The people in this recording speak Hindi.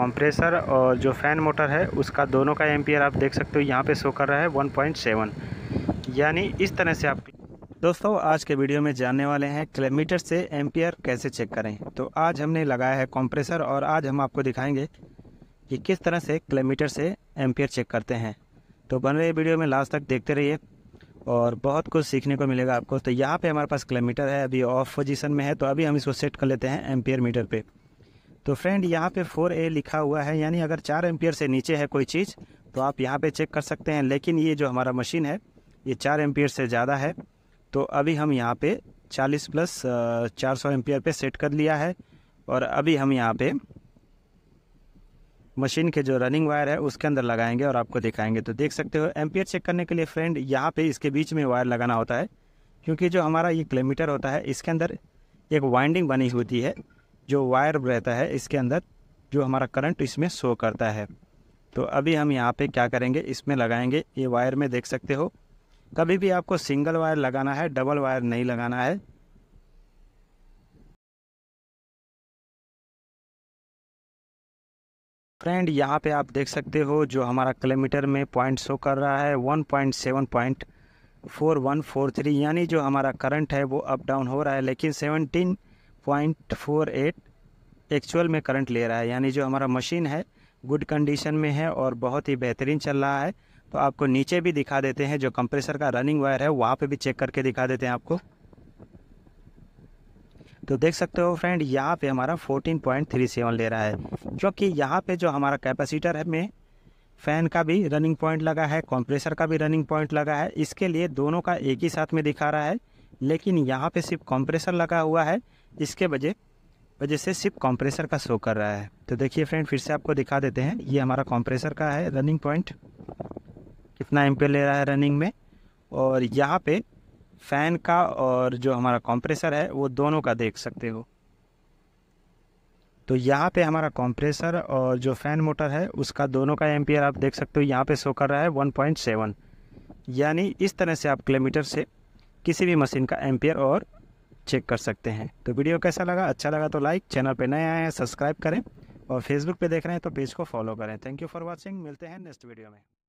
कंप्रेसर और जो फ़ैन मोटर है उसका दोनों का एम्पियर आप देख सकते हो यहाँ पे शो कर रहा है 1.7 यानी इस तरह से आप दोस्तों आज के वीडियो में जानने वाले हैं किलोमीटर से एम्पियर कैसे चेक करें तो आज हमने लगाया है कंप्रेसर और आज हम आपको दिखाएंगे कि किस तरह से किलोमीटर से एम्पियर चेक करते हैं तो बन रहे वीडियो में लास्ट तक देखते रहिए और बहुत कुछ सीखने को मिलेगा आपको तो यहाँ पे हमारे पास किलोमीटर है अभी ऑफ पोजीशन में है तो अभी हम इसको सेट कर लेते हैं एम्पियर मीटर पे तो फ्रेंड यहाँ पे 4A लिखा हुआ है यानी अगर चार एम्पियर से नीचे है कोई चीज़ तो आप यहाँ पे चेक कर सकते हैं लेकिन ये जो हमारा मशीन है ये चार एम्पियर से ज़्यादा है तो अभी हम यहाँ पे 40 प्लस चार सौ एम्पियर पर सेट कर लिया है और अभी हम यहाँ पे मशीन के जो रनिंग वायर है उसके अंदर लगाएंगे और आपको दिखाएंगे तो देख सकते हो एम्पियर चेक करने के लिए फ्रेंड यहाँ पे इसके बीच में वायर लगाना होता है क्योंकि जो हमारा ये किलोमीटर होता है इसके अंदर एक वाइंडिंग बनी होती है जो वायर रहता है इसके अंदर जो हमारा करंट इसमें शो करता है तो अभी हम यहाँ पे क्या करेंगे इसमें लगाएंगे ये वायर में देख सकते हो कभी भी आपको सिंगल वायर लगाना है डबल वायर नहीं लगाना है फ्रेंड यहाँ पे आप देख सकते हो जो हमारा किलोमीटर में पॉइंट शो कर रहा है one point seven point four one four three यानी जो हमारा करंट है वो अप डाउन हो रहा है लेकिन seventeen point four eight actual में करंट ले रहा है यानी जो हमारा मशीन है गुड कंडीशन में है और बहुत ही बेहतरीन चल रहा है तो आपको नीचे भी दिखा देते हैं जो कंप्रेसर का रनिंग वायर है वहाँ पे भी चेक करके दिखा देते हैं आपको तो देख सकते हो फ्रेंड यहाँ पे हमारा 14.37 ले रहा है क्योंकि यहाँ पे जो हमारा कैपेसिटर है में फ़ैन का भी रनिंग पॉइंट लगा है कंप्रेसर का भी रनिंग पॉइंट लगा है इसके लिए दोनों का एक ही साथ में दिखा रहा है लेकिन यहाँ पे सिर्फ कंप्रेसर लगा हुआ है इसके वजह वजह से सिर्फ कंप्रेसर का शो कर रहा है तो देखिए फ्रेंड फिर से आपको दिखा देते हैं ये हमारा कंप्रेसर का है रनिंग पॉइंट कितना एम ले रहा है रनिंग में और यहाँ पे फ़ैन का और जो हमारा कंप्रेसर है वो दोनों का देख सकते हो तो यहाँ पे हमारा कंप्रेसर और जो फ़ैन मोटर है उसका दोनों का एम आप देख सकते हो यहाँ पे शो कर रहा है वन यानी इस तरह से आप किलोमीटर से किसी भी मशीन का एम्पियर और चेक कर सकते हैं तो वीडियो कैसा लगा अच्छा लगा तो लाइक चैनल पर नए आए हैं सब्सक्राइब करें और फेसबुक पे देख रहे हैं तो पेज को फॉलो करें थैंक यू फॉर वॉचिंग मिलते हैं नेक्स्ट वीडियो में